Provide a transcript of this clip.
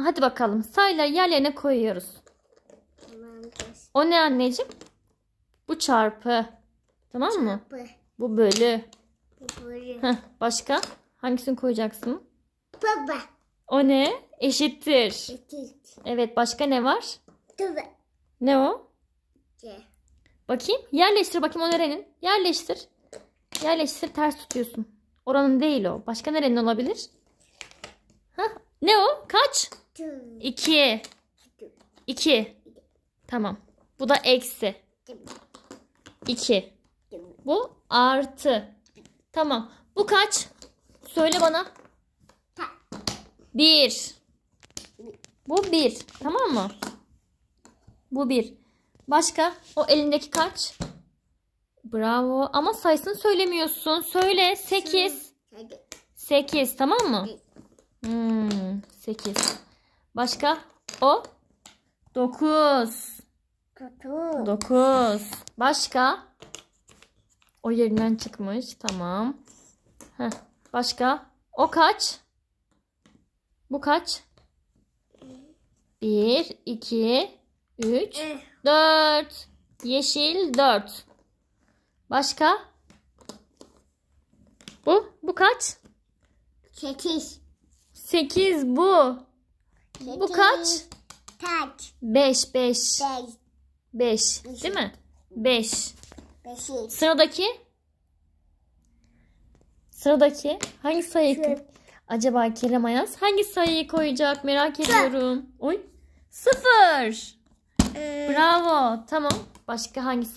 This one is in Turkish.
Hadi bakalım sayla yerlerine koyuyoruz. O ne anneciğim? Bu çarpı. Tamam çarpı. mı? Bu bölü. Bu bölü. Heh, başka? Hangisini koyacaksın? Baba. O ne? Eşittir. Eşittir. Evet başka ne var? Tıvı. Ne o? C. Bakayım. Yerleştir bakayım o nerenin? Yerleştir. Yerleştir ters tutuyorsun. Oranın değil o. Başka nerenin olabilir? Hah. Ne o? Kaç? 2 2 Tamam. Bu da eksi. 2 Bu artı. Tamam. Bu kaç? Söyle bana. 1 Bu 1. Tamam mı? Bu 1. Başka? O elindeki kaç? Bravo. Ama sayısını söylemiyorsun. Söyle. 8. 8 tamam mı? Hmm, 8. Başka? O. Dokuz. Dokuz. Dokuz. Başka? O yerinden çıkmış. Tamam. Heh. Başka? O kaç? Bu kaç? Bir, iki, üç, eh. dört. Yeşil dört. Başka? Bu? Bu kaç? Sekiz. Sekiz bu. Bu kaç? Kaç? beş beş, 5. Değil mi? Beş. Sıradaki? Sıradaki hangi sayı? Acaba Kerem Ayaz hangi sayıyı koyacak merak ediyorum. Oy. Sıfır. Ee, Bravo. Tamam. Başka hangi sayı?